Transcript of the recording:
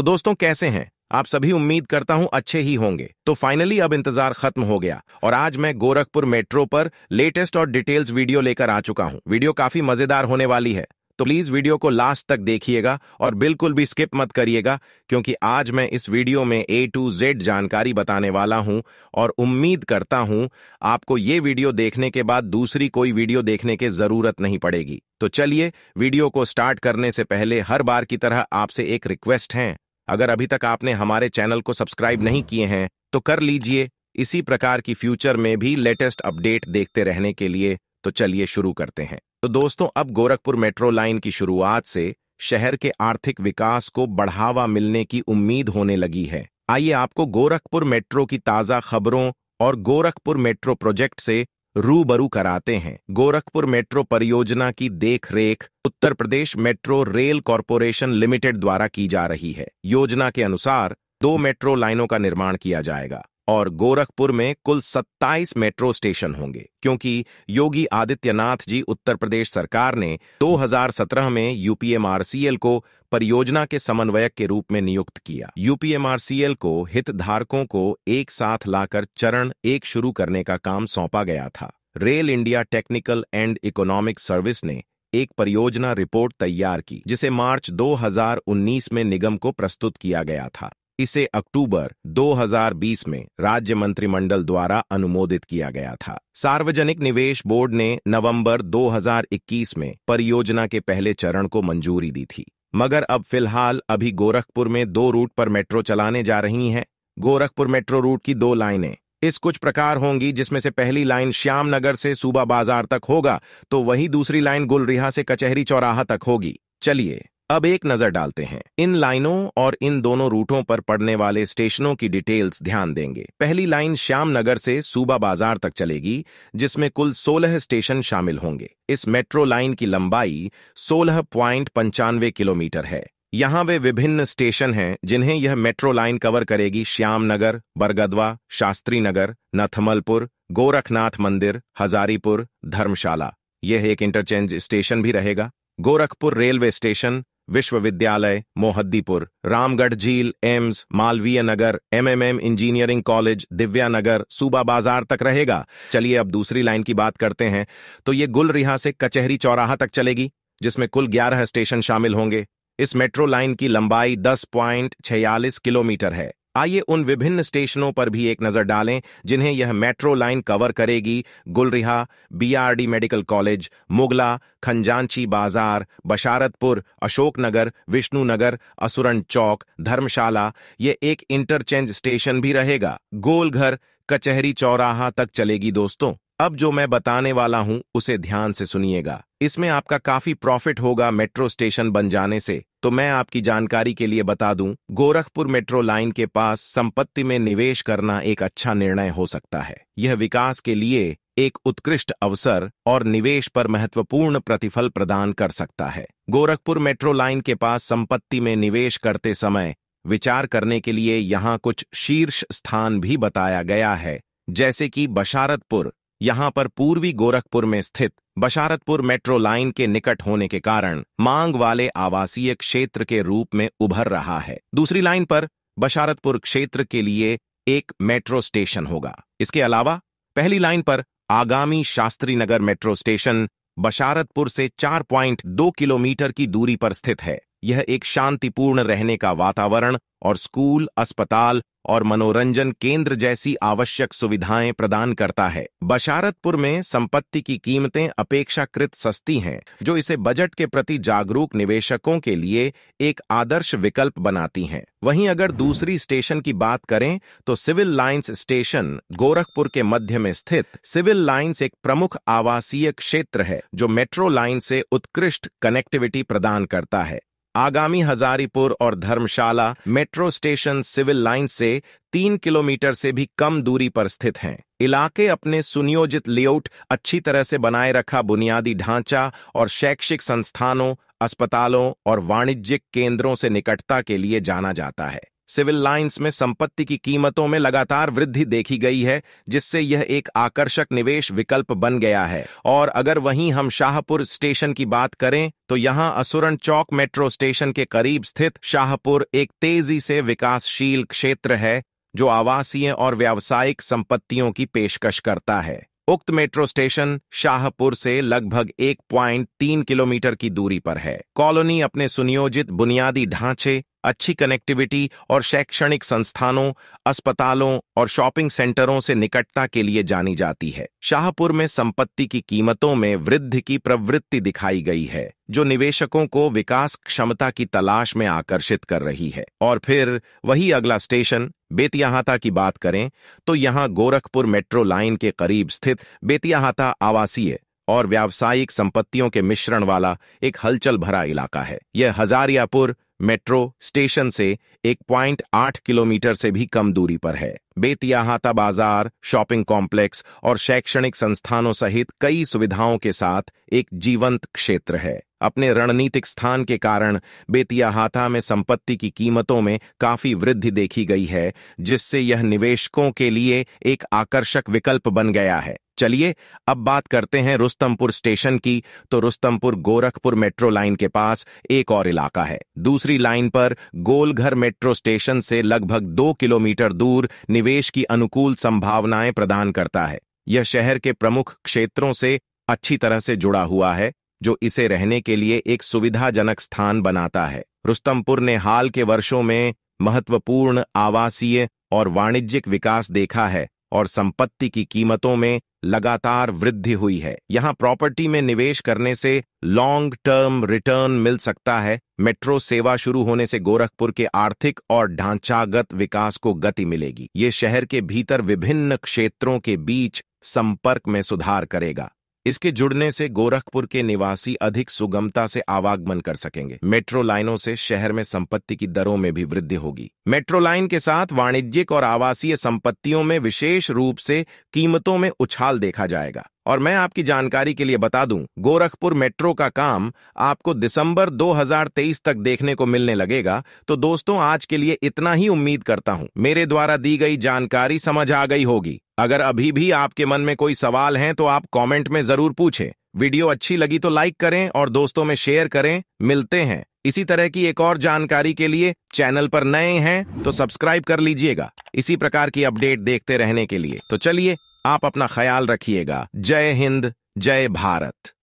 तो दोस्तों कैसे हैं आप सभी उम्मीद करता हूं अच्छे ही होंगे तो फाइनली अब इंतजार खत्म हो गया और आज मैं गोरखपुर मेट्रो पर लेटेस्ट और डिटेल्स वीडियो लेकर आ चुका हूं वीडियो काफी मजेदार होने वाली है तो प्लीज वीडियो को लास्ट तक देखिएगा और बिल्कुल भी स्किप मत करिएगा क्योंकि आज मैं इस वीडियो में ए टू जेड जानकारी बताने वाला हूं और उम्मीद करता हूं आपको ये वीडियो देखने के बाद दूसरी कोई वीडियो देखने की जरूरत नहीं पड़ेगी तो चलिए वीडियो को स्टार्ट करने से पहले हर बार की तरह आपसे एक रिक्वेस्ट है अगर अभी तक आपने हमारे चैनल को सब्सक्राइब नहीं किए हैं तो कर लीजिए इसी प्रकार की फ्यूचर में भी लेटेस्ट अपडेट देखते रहने के लिए तो चलिए शुरू करते हैं तो दोस्तों अब गोरखपुर मेट्रो लाइन की शुरुआत से शहर के आर्थिक विकास को बढ़ावा मिलने की उम्मीद होने लगी है आइए आपको गोरखपुर मेट्रो की ताज़ा खबरों और गोरखपुर मेट्रो प्रोजेक्ट से रूबरू कराते हैं गोरखपुर मेट्रो परियोजना की देखरेख Uttar Pradesh metro rail corporation limited द्वारा की जा रही है योजना के अनुसार दो मेट्रो लाइनों का निर्माण किया जाएगा और गोरखपुर में कुल 27 मेट्रो स्टेशन होंगे क्योंकि योगी आदित्यनाथ जी उत्तर प्रदेश सरकार ने 2017 में यूपीएमआरसीएल को परियोजना के समन्वयक के रूप में नियुक्त किया यूपीएमआरसीएल को हितधारकों को एक साथ लाकर चरण एक शुरू करने का काम सौंपा गया था rail India technical and economic service ने एक परियोजना रिपोर्ट तैयार की जिसे मार्च 2019 में निगम को प्रस्तुत किया गया था इसे अक्टूबर 2020 में राज्य मंत्रिमंडल द्वारा अनुमोदित किया गया था सार्वजनिक निवेश बोर्ड ने नवंबर 2021 में परियोजना के पहले चरण को मंजूरी दी थी मगर अब फिलहाल अभी गोरखपुर में दो रूट पर मेट्रो चलाने जा रही हैं गोरखपुर मेट्रो रूट की दो लाइनें इस कुछ प्रकार होंगी जिसमें से पहली लाइन श्याम नगर से सूबा बाजार तक होगा तो वही दूसरी लाइन गुलरिहा से कचहरी चौराहा तक होगी चलिए अब एक नजर डालते हैं इन लाइनों और इन दोनों रूटों पर पड़ने वाले स्टेशनों की डिटेल्स ध्यान देंगे पहली लाइन श्याम नगर से सूबा बाजार तक चलेगी जिसमें कुल 16 स्टेशन शामिल होंगे इस मेट्रो लाइन की लंबाई सोलह प्वाइंट पंचानवे किलोमीटर है यहाँ वे विभिन्न स्टेशन हैं जिन्हें यह मेट्रो लाइन कवर करेगी श्याम नगर बरगदवा शास्त्री नगर नथमलपुर गोरखनाथ मंदिर हजारीपुर धर्मशाला यह एक इंटरचेंज स्टेशन भी रहेगा गोरखपुर रेलवे स्टेशन विश्वविद्यालय मोहद्दीपुर रामगढ़ झील AIIMS Malviya Nagar MMM engineering college Divya Nagar Suba Bazar तक रहेगा चलिए अब दूसरी लाइन की बात करते हैं तो ये गुल रिहा से कचहरी चौराहा तक चलेगी जिसमें कुल ग्यारह स्टेशन शामिल होंगे इस मेट्रो लाइन की लंबाई दस किलोमीटर है आइए उन विभिन्न स्टेशनों पर भी एक नज़र डालें जिन्हें यह मेट्रो लाइन कवर करेगी Gulriha BRD medical college Mugla Khajanchi Bazar Basharatpur Ashoknagar Vishnunagar Asuran चौक धर्मशाला ये एक इंटरचेंज स्टेशन भी रहेगा गोलघर कचहरी चौराहा तक चलेगी दोस्तों अब जो मैं बताने वाला हूं उसे ध्यान से सुनिएगा इसमें आपका काफी प्रॉफिट होगा मेट्रो स्टेशन बन जाने से तो मैं आपकी जानकारी के लिए बता दूं, गोरखपुर मेट्रो लाइन के पास संपत्ति में निवेश करना एक अच्छा निर्णय हो सकता है यह विकास के लिए एक उत्कृष्ट अवसर और निवेश पर महत्वपूर्ण प्रतिफल प्रदान कर सकता है गोरखपुर मेट्रो लाइन के पास संपत्ति में निवेश करते समय विचार करने के लिए यहाँ कुछ शीर्ष स्थान भी बताया गया है जैसे कि बशारतपुर यहाँ पर पूर्वी गोरखपुर में स्थित बशारतपुर मेट्रो लाइन के निकट होने के कारण मांग वाले आवासीय क्षेत्र के रूप में उभर रहा है दूसरी लाइन पर बशारतपुर क्षेत्र के लिए एक मेट्रो स्टेशन होगा इसके अलावा पहली लाइन पर आगामी शास्त्री नगर मेट्रो स्टेशन बशारतपुर से 4.2 किलोमीटर की दूरी पर स्थित है यह एक शांतिपूर्ण रहने का वातावरण और स्कूल अस्पताल और मनोरंजन केंद्र जैसी आवश्यक सुविधाएं प्रदान करता है बशारतपुर में संपत्ति की कीमतें अपेक्षाकृत सस्ती हैं जो इसे बजट के प्रति जागरूक निवेशकों के लिए एक आदर्श विकल्प बनाती हैं वहीं अगर दूसरी स्टेशन की बात करें तो सिविल लाइंस स्टेशन गोरखपुर के मध्य में स्थित सिविल लाइन्स एक प्रमुख आवासीय क्षेत्र है जो मेट्रो लाइन से उत्कृष्ट कनेक्टिविटी प्रदान करता है आगामी हजारीपुर और Dharamshala metro station civil line से तीन किलोमीटर से भी कम दूरी पर स्थित हैं इलाके अपने सुनियोजित लेआउट अच्छी तरह से बनाए रखा बुनियादी ढांचा और शैक्षिक संस्थानों अस्पतालों और वाणिज्यिक केंद्रों से निकटता के लिए जाना जाता है सिविल लाइंस में संपत्ति की कीमतों में लगातार वृद्धि देखी गई है जिससे यह एक आकर्षक निवेश विकल्प बन गया है और अगर वहीं हम शाहपुर स्टेशन की बात करें तो यहां असुरन चौक मेट्रो स्टेशन के करीब स्थित शाहपुर एक तेजी से विकासशील क्षेत्र है जो आवासीय और व्यावसायिक संपत्तियों की पेशकश करता है उक्त मेट्रो स्टेशन शाहपुर से लगभग 1.3 किलोमीटर की दूरी पर है कॉलोनी अपने सुनियोजित बुनियादी ढांचे अच्छी कनेक्टिविटी और शैक्षणिक संस्थानों अस्पतालों और शॉपिंग सेंटरों से निकटता के लिए जानी जाती है शाहपुर में संपत्ति की कीमतों में वृद्धि की प्रवृत्ति दिखाई गई है जो निवेशकों को विकास क्षमता की तलाश में आकर्षित कर रही है और फिर वही अगला स्टेशन बेतियाहाता की बात करें तो यहाँ गोरखपुर मेट्रो लाइन के करीब स्थित बेतियाहाता आवासीय और व्यावसायिक संपत्तियों के मिश्रण वाला एक हलचल भरा इलाका है यह हजारियापुर मेट्रो स्टेशन से 1.8 किलोमीटर से भी कम दूरी पर है बेतिया बाजार शॉपिंग कॉम्प्लेक्स और शैक्षणिक संस्थानों सहित कई सुविधाओं के साथ एक जीवंत क्षेत्र है अपने रणनीतिक स्थान के कारण बेतियाहाता में संपत्ति की कीमतों में काफी वृद्धि देखी गई है जिससे यह निवेशकों के लिए एक आकर्षक विकल्प बन गया है चलिए अब बात करते हैं रुस्तमपुर स्टेशन की तो रुस्तमपुर गोरखपुर मेट्रो लाइन के पास एक और इलाका है दूसरी लाइन पर गोलघर मेट्रो स्टेशन से लगभग दो किलोमीटर दूर निवेश की अनुकूल संभावनाएं प्रदान करता है यह शहर के प्रमुख क्षेत्रों से अच्छी तरह से जुड़ा हुआ है जो इसे रहने के लिए एक सुविधाजनक स्थान बनाता है रुस्तमपुर ने हाल के वर्षों में महत्वपूर्ण आवासीय और वाणिज्यिक विकास देखा है और संपत्ति की कीमतों में लगातार वृद्धि हुई है यहाँ प्रॉपर्टी में निवेश करने से लॉन्ग टर्म रिटर्न मिल सकता है मेट्रो सेवा शुरू होने से गोरखपुर के आर्थिक और ढांचागत विकास को गति मिलेगी ये शहर के भीतर विभिन्न क्षेत्रों के बीच संपर्क में सुधार करेगा इसके जुड़ने से गोरखपुर के निवासी अधिक सुगमता से आवागमन कर सकेंगे मेट्रो लाइनों से शहर में संपत्ति की दरों में भी वृद्धि होगी मेट्रो लाइन के साथ वाणिज्यिक और आवासीय संपत्तियों में विशेष रूप से कीमतों में उछाल देखा जाएगा और मैं आपकी जानकारी के लिए बता दूं, गोरखपुर मेट्रो का काम आपको दिसंबर 2023 तक देखने को मिलने लगेगा तो दोस्तों आज के लिए इतना ही उम्मीद करता हूं मेरे द्वारा दी गई जानकारी समझ आ गई होगी अगर अभी भी आपके मन में कोई सवाल है तो आप कॉमेंट में जरूर पूछें वीडियो अच्छी लगी तो लाइक करें और दोस्तों में शेयर करें मिलते हैं इसी तरह की एक और जानकारी के लिए चैनल पर नए हैं तो सब्सक्राइब कर लीजिएगा इसी प्रकार की अपडेट देखते रहने के लिए तो चलिए आप अपना ख्याल रखिएगा जय हिंद जय भारत